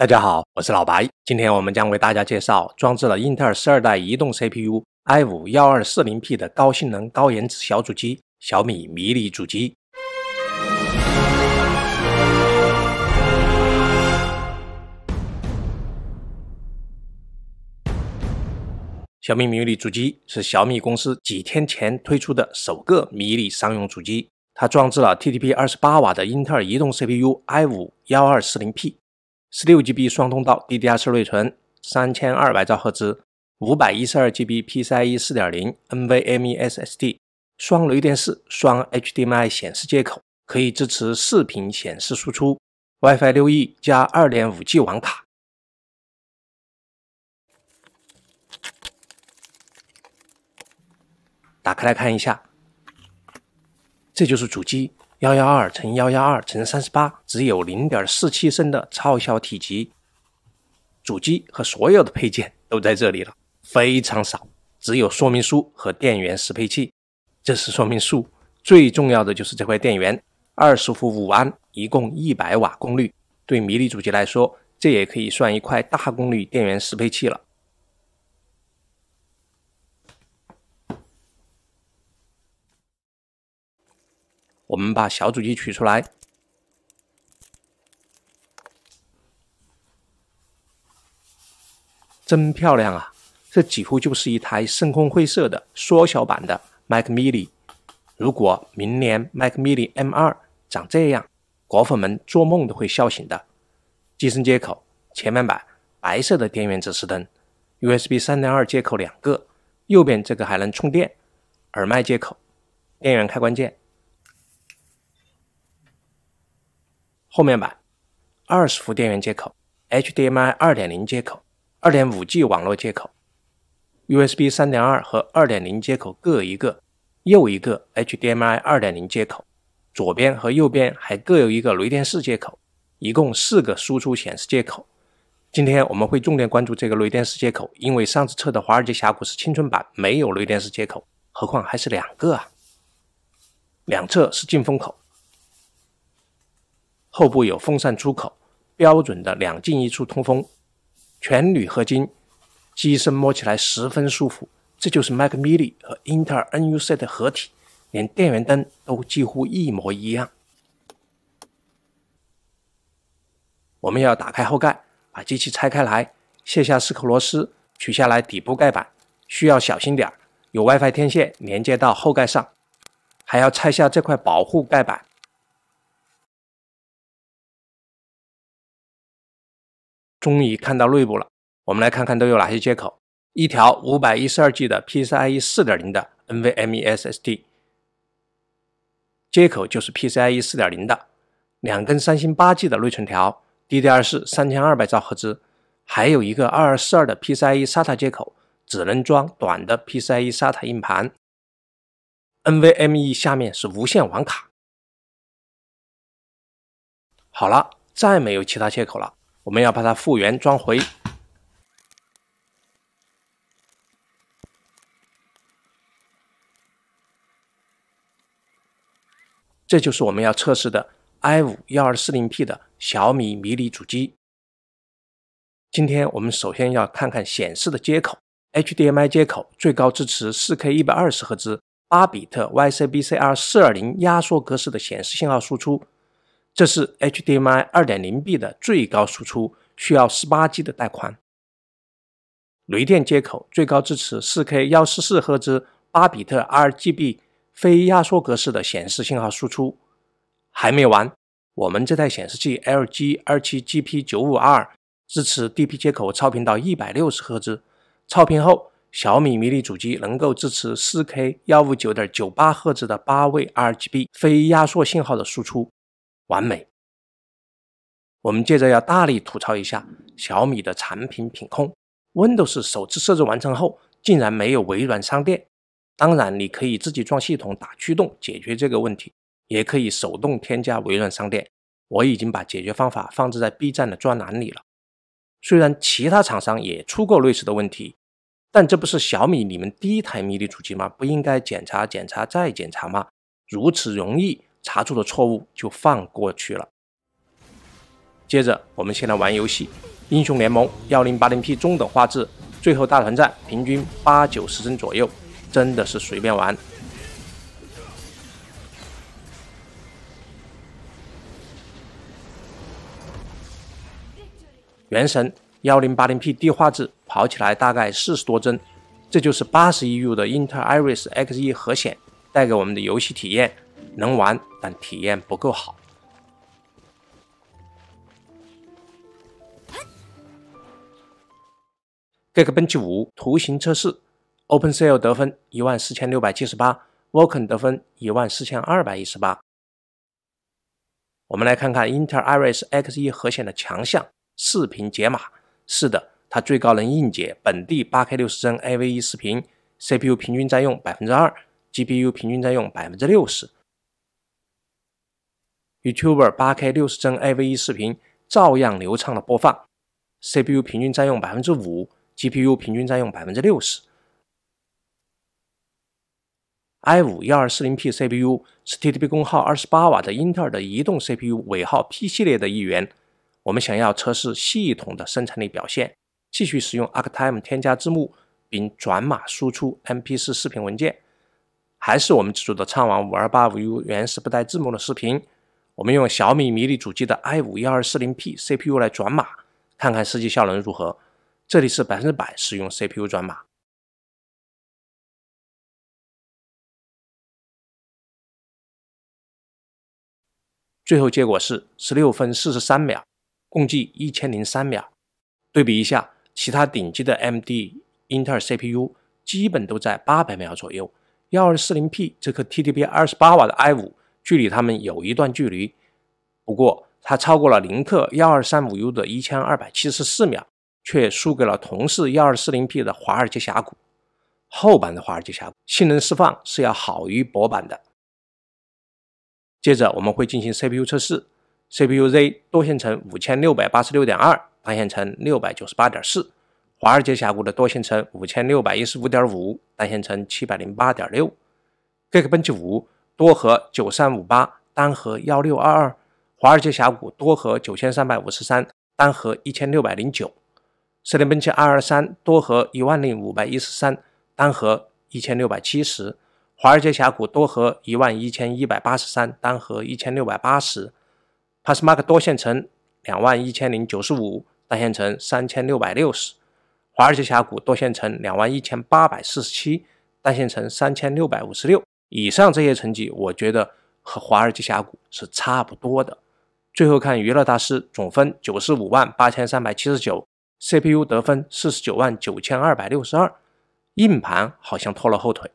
大家好，我是老白。今天我们将为大家介绍装置了英特尔十二代移动 CPU i 五幺二四零 P 的高性能高颜值小主机——小米迷你主机。小米迷你主机是小米公司几天前推出的首个迷你商用主机，它装置了 TDP 二十八瓦的英特尔移动 CPU i 五幺二四零 P。十六 GB 双通道 DDR4 内存，三千二百兆赫兹，五百一十二 GB PCIe 四点零 NVMe SSD，双雷电四双 HDMI 显示接口，可以支持视频显示输出，WiFi 六 E 加二点五 G 网卡。打开来看一下，这就是主机。幺幺二乘幺幺二乘三十八，只有零点四七升的超小体积，主机和所有的配件都在这里了，非常少，只有说明书和电源适配器。这是说明书，最重要的就是这块电源，二十伏五安，一共一百瓦功率。对迷你主机来说，这也可以算一块大功率电源适配器了。我们把小主机取出来，真漂亮啊！这几乎就是一台深控灰色的缩小版的 Mac Mini。如果明年 Mac Mini M2 长这样，果粉们做梦都会笑醒的。机身接口、前面板、白色的电源指示灯、USB 三零二接口两个，右边这个还能充电。耳麦接口、电源开关键。后面板，二十伏电源接口，HDMI 二点零接口，二点五 G 网络接口，USB 三点二和二点零接口各一个，又一个 HDMI 二点零接口，左边和右边还各有一个雷电四接口，一共四个输出显示接口。今天我们会重点关注这个雷电四接口，因为上次测的华尔街峡谷是青春版，没有雷电四接口，何况还是两个啊。两侧是进风口。后部有风扇出口，标准的两进一出通风，全铝合金机身摸起来十分舒服。这就是 Mac Mini 和英特尔 NUC 的合体，连电源灯都几乎一模一样。我们要打开后盖，把机器拆开来，卸下四颗螺丝，取下来底部盖板，需要小心点儿，有 WiFi 天线连接到后盖上，还要拆下这块保护盖板。终于看到内部了，我们来看看都有哪些接口。一条五百一十二 G 的 PCIe 四点零的 NVMe SSD 接口就是 PCIe 四点零的，两根三星八 G 的内存条，DDR 四三千二百兆赫兹，还有一个二二四二的 PCIe SATA 接口，只能装短的 PCIe SATA 硬盘。NVMe 下面是无线网卡。好了，再没有其他接口了。我们要把它复原装回，这就是我们要测试的 i 五幺二四零 P 的小米迷你主机。今天我们首先要看看显示的接口，HDMI 接口最高支持四 K 一百二十赫兹阿比特 YCbCr 四二零压缩格式的显示信号输出。这是 HDMI 2.0b 的最高输出，需要十八 G 的带宽。雷电接口最高支持 4K 1 4四赫兹八比特 RGB 非压缩格式的显示信号输出。还没完，我们这台显示器 LG 27GP95R 支持 DP 接口超频到一百六十赫兹，超频后小米迷你主机能够支持 4K 159.98赫兹的八位 RGB 非压缩信号的输出。完美。我们接着要大力吐槽一下小米的产品品控。Windows 首次设置完成后，竟然没有微软商店。当然，你可以自己装系统、打驱动解决这个问题，也可以手动添加微软商店。我已经把解决方法放置在 B 站的专栏里了。虽然其他厂商也出过类似的问题，但这不是小米你们第一台迷你主机吗？不应该检查、检查再检查吗？如此容易。查出的错误就放过去了。接着，我们先来玩游戏，《英雄联盟》幺零八零 P 中等画质，最后大团战平均八九十帧左右，真的是随便玩。《原神》幺零八零 P 低画质跑起来大概四十多帧，这就是八十一 U 的英特尔 Iris Xe 核显带给我们的游戏体验。能玩，但体验不够好。Geekbench 五图形测试，OpenCL 得分一万四千六百七十八，Volken 得分一万四千二百一十八。我们来看看 Intel Iris x 1核显的强项——视频解码。是的，它最高能硬解本地 8K 六十帧 AV1 视频，CPU 平均占用百分之二，GPU 平均占用百分之六十。y o u t u b e r 八 K 六十帧 a v e 视频照样流畅的播放，CPU 平均占用百分之五，GPU 平均占用百分之六十。i 五幺二四零 P CPU 是 TDP 功耗二十八瓦的英特尔的移动 CPU 尾号 P 系列的一员。我们想要测试系统的生产力表现，继续使用 a r c t i m e 添加字幕并转码输出 MP4 视频文件，还是我们自主的畅网五二八五 U 原始不带字幕的视频。我们用小米迷你主机的 i 五幺二四零 P C P U 来转码，看看实际效能如何。这里是百分之百使用 C P U 转码，最后结果是十六分四十三秒，共计一千零三秒。对比一下，其他顶级的 M D 英特尔 C P U 基本都在八百秒左右。幺二四零 P 这颗 T D P 二十八瓦的 i 五。距离他们有一段距离，不过他超过了林克幺二三五 U 的一千二百七十四秒，却输给了同是幺二四零 P 的华尔街峡谷后版的华尔街峡谷性能释放是要好于薄版的。接着我们会进行 CPU 测试，CPU Z 多线程五千六百八十六点二，单线程六百九十八点四，华尔街峡谷的多线程五千六百一十五点五，单线程七百零八点六，Geekbench 五。多核九三五八，单核幺六二二。华尔街峡谷多核九千三百五十三，单核一千六百零九。圣迭奔驰二二三多核一万零五百一十三，单核一千六百七十。华尔街峡谷多核一万一千一百八十三，单核一千六百八十。PassMark 多线程两万一千零九十五，单线程三千六百六十。华尔街峡谷多线程两万一千八百四十七，单线程三千六百五十六。以上这些成绩，我觉得和华尔街峡谷是差不多的。最后看娱乐大师总分九十五万八千三百七十九，CPU 得分四十九万九千二百六十二，硬盘好像拖了后腿。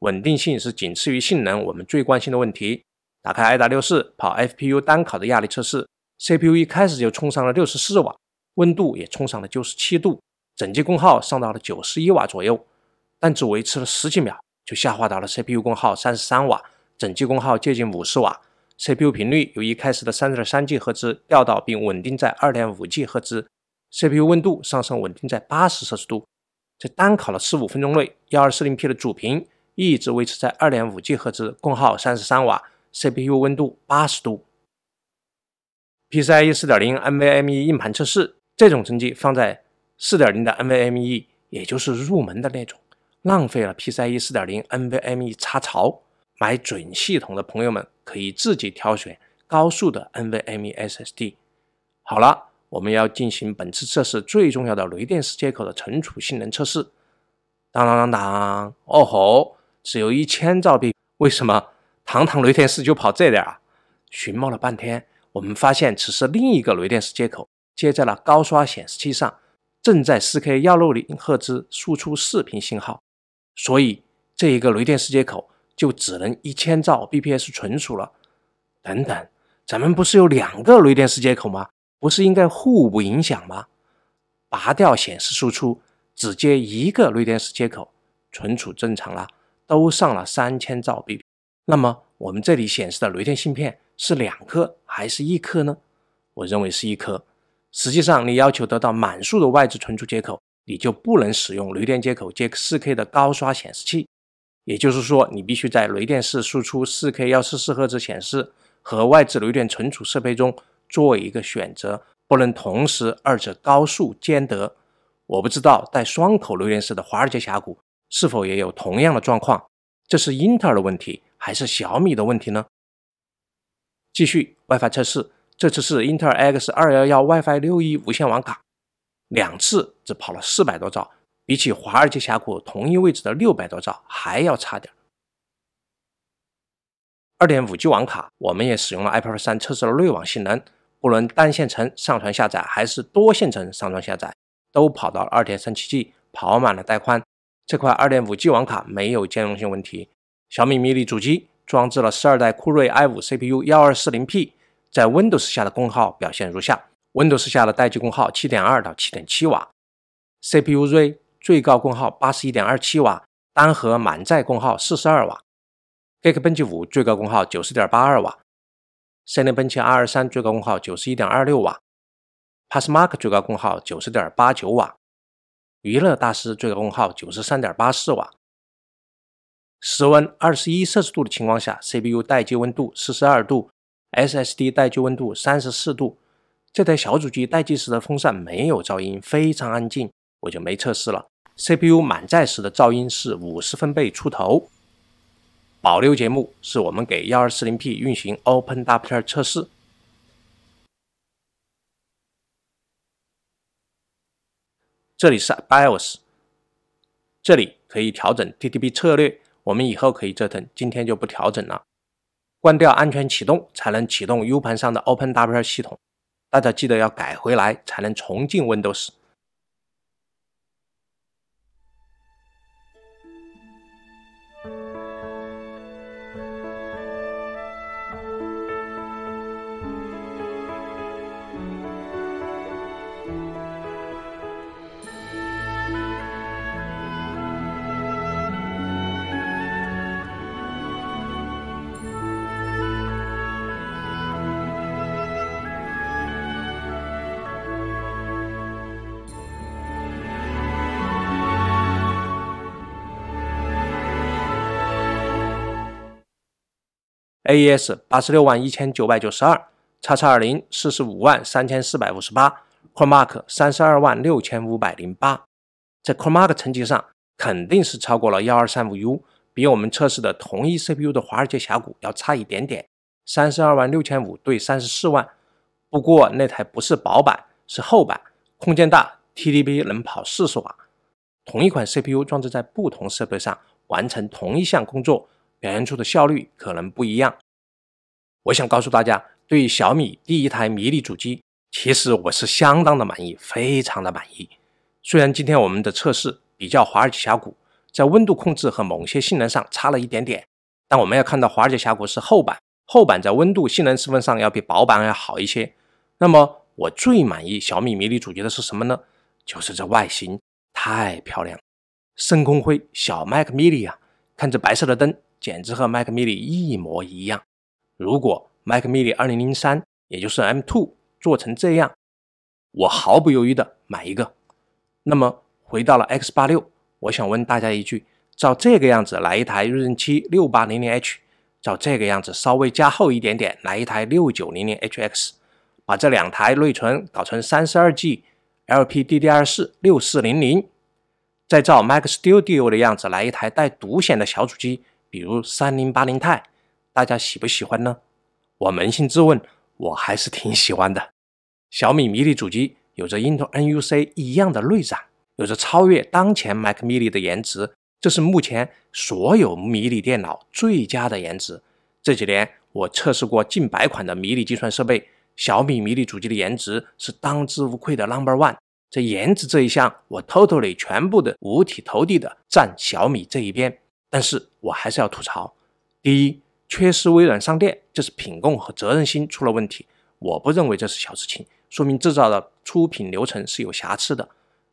稳定性是仅次于性能，我们最关心的问题。打开 i 达六四跑 FPU 单考的压力测试，CPU 一开始就冲上了六十四瓦，温度也冲上了九十七度，整机功耗上到了九十一瓦左右，但只维持了十几秒。就下滑到了 CPU 功耗三十三瓦，整机功耗接近五十瓦。CPU 频率由一开始的三点三 G 赫兹调到并稳定在二点五 G 赫兹，CPU 温度上升稳定在八十摄氏度。在单考了十五分钟内，幺二四零 P 的主频一直维持在二点五 G 赫兹，功耗三十三瓦，CPU 温度八十度。PCIe 四点零 NVMe 硬盘测试，这种成绩放在四点零的 NVMe，也就是入门的那种。浪费了 PCIe 四点零 NVMe 插槽，买准系统的朋友们可以自己挑选高速的 NVMe SSD。好了，我们要进行本次测试最重要的雷电式接口的存储性能测试。当当当当，哦吼，只有一千兆 b 为什么堂堂雷电式就跑这点儿？寻摸了半天，我们发现此时另一个雷电式接口接在了高刷显示器上，正在 4K 160赫兹输出视频信号。所以这一个雷电四接口就只能一千兆 bps 存储了。等等，咱们不是有两个雷电四接口吗？不是应该互不影响吗？拔掉显示输出，只接一个雷电四接口，存储正常了，都上了三千兆 b。那么我们这里显示的雷电芯片是两颗还是一颗呢？我认为是一颗。实际上，你要求得到满速的外置存储接口。你就不能使用雷电接口接4 K 的高刷显示器，也就是说，你必须在雷电四输出四 K 幺四四赫兹显示和外置雷电存储设备中做一个选择，不能同时二者高速兼得。我不知道带双口雷电式的华尔街峡谷是否也有同样的状况，这是英特尔的问题还是小米的问题呢？继续 WiFi 测试，这次是英特尔 X 二幺幺 WiFi 六一无线网卡，两次。只跑了四百多兆，比起华尔街峡谷同一位置的六百多兆还要差点。二点五 G 网卡，我们也使用了 i p a d 三测试了内网性能，不论单线程上传下载还是多线程上传下载，都跑到了二点三七 G，跑满了带宽。这块二点五 G 网卡没有兼容性问题。小米迷你主机装置了十二代酷睿 i 五 CPU 幺二四零 P，在 Windows 下的功耗表现如下：Windows 下的待机功耗七点二到七点七瓦。CPU Ray 最高功耗八十一点二七瓦，单核满载功耗四十二瓦。Geekbench 五最高功耗九十点八二瓦，森林奔奇 R 二三最高功耗九十一点二六瓦，PassMark 最高功耗九十点八九瓦，娱乐大师最高功耗九十三点八四瓦。室温二十一摄氏度的情况下，CPU 待机温度四十二度，SSD 待机温度三十四度。这台小主机待机时的风扇没有噪音，非常安静。我就没测试了。CPU 满载时的噪音是五十分贝出头。保留节目是我们给幺二四零 P 运行 o p e n w p t e r 测试。这里是 BIOS，这里可以调整 t t p 策略，我们以后可以折腾，今天就不调整了。关掉安全启动才能启动 U 盘上的 o p e n w p t e r 系统，大家记得要改回来才能重进 Windows。A.E.S 八十六万一千九百九十二，叉叉二零四十五万三千四百五十八，Coremark 三十二万六千五百零八，在 Coremark 成绩上肯定是超过了幺二三五 U，比我们测试的同一 CPU 的华尔街峡谷要差一点点，三十二万六千五对三十四万，不过那台不是薄板，是厚板，空间大，TDP 能跑四十瓦，同一款 CPU 装置在不同设备上完成同一项工作。表现出的效率可能不一样。我想告诉大家，对于小米第一台迷你主机，其实我是相当的满意，非常的满意。虽然今天我们的测试比较华尔街峡谷，在温度控制和某些性能上差了一点点，但我们要看到华尔街峡谷是厚板，厚板在温度性能十分上要比薄板要好一些。那么我最满意小米迷你主机的是什么呢？就是这外形太漂亮深空灰小麦 mini 啊，看着白色的灯。简直和 Mac Mini 一模一样。如果 Mac Mini 二零零三，也就是 M Two 做成这样，我毫不犹豫的买一个。那么回到了 X 八六，我想问大家一句：照这个样子来一台锐龙七六八零零 H，照这个样子稍微加厚一点点来一台六九零零 HX，把这两台内存搞成三十二 G LP D D R 四六四零零，再照 Mac Studio 的样子来一台带独显的小主机。比如三零八零钛，大家喜不喜欢呢？我扪心自问，我还是挺喜欢的。小米迷你主机有着 Intel NUC 一样的内胆，有着超越当前 Mac Mini 的颜值，这是目前所有迷你电脑最佳的颜值。这几年我测试过近百款的迷你计算设备，小米迷你主机的颜值是当之无愧的 Number One。这颜值这一项，我 Totally 全部的五体投地的站小米这一边。但是我还是要吐槽：第一，缺失微软商店，这是品控和责任心出了问题。我不认为这是小事情，说明制造的出品流程是有瑕疵的。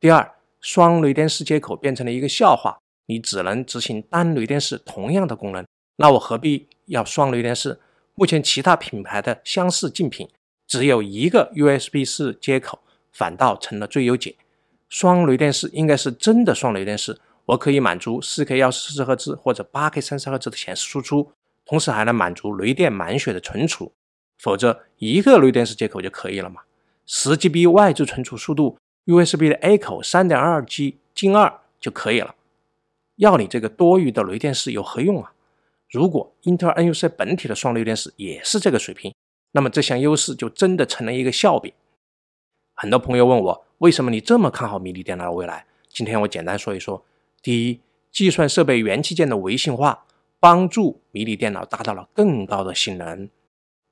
第二，双雷电视接口变成了一个笑话，你只能执行单雷电视同样的功能，那我何必要双雷电视？目前其他品牌的相似竞品只有一个 USB 四接口，反倒成了最优解。双雷电视应该是真的双雷电视，我可以满足 4K 1 4 4赫兹或者 8K 3十赫兹的显示输出，同时还能满足雷电满血的存储，否则一个雷电式接口就可以了嘛？10GB 外置存储速度，USB 的 A 口 3.2G g 进二2就可以了。要你这个多余的雷电式有何用啊？如果英特尔 NUC 本体的双雷电式也是这个水平，那么这项优势就真的成了一个笑柄。很多朋友问我为什么你这么看好迷你电脑的未来，今天我简单说一说。第一，计算设备元器件的微型化帮助迷你电脑达到了更高的性能。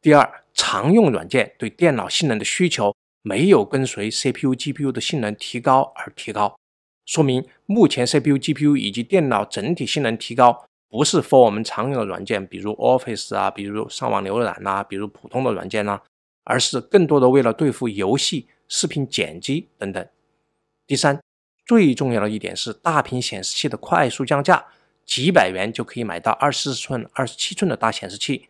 第二，常用软件对电脑性能的需求没有跟随 CPU、GPU 的性能提高而提高，说明目前 CPU、GPU 以及电脑整体性能提高，不是 for 我们常用的软件，比如 Office 啊，比如上网浏览呐，比如普通的软件呐。而是更多的为了对付游戏、视频剪辑等等。第三。最重要的一点是大屏显示器的快速降价，几百元就可以买到二四寸、二十七寸的大显示器，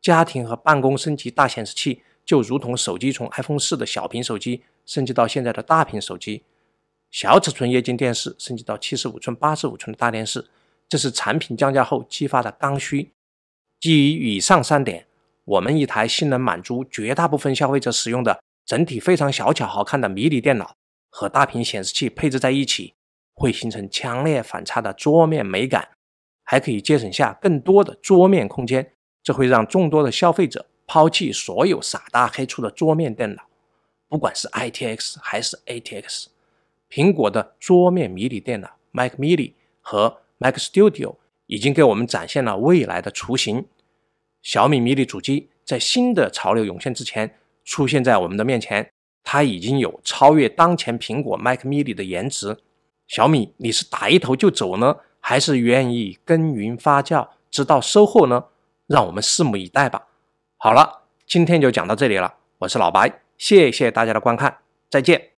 家庭和办公升级大显示器，就如同手机从 iPhone 四的小屏手机升级到现在的大屏手机，小尺寸液晶电视升级到七十五寸、八十五寸的大电视，这是产品降价后激发的刚需。基于以上三点，我们一台性能满足绝大部分消费者使用的整体非常小巧好看的迷你电脑。和大屏显示器配置在一起，会形成强烈反差的桌面美感，还可以节省下更多的桌面空间，这会让众多的消费者抛弃所有傻大黑粗的桌面电脑，不管是 i t x 还是 a t x，苹果的桌面迷你电脑 mac mini 和 mac studio 已经给我们展现了未来的雏形，小米迷你主机在新的潮流涌现之前出现在我们的面前。它已经有超越当前苹果 Mac Mini 的颜值，小米，你是打一头就走呢，还是愿意耕耘发酵，直到收获呢？让我们拭目以待吧。好了，今天就讲到这里了，我是老白，谢谢大家的观看，再见。